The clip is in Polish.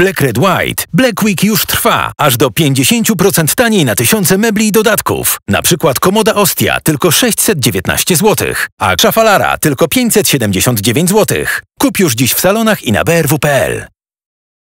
Black Red White. Black Week już trwa, aż do 50% taniej na tysiące mebli i dodatków. Na przykład komoda Ostia tylko 619 zł, a szafalara tylko 579 zł. Kup już dziś w salonach i na brw.pl.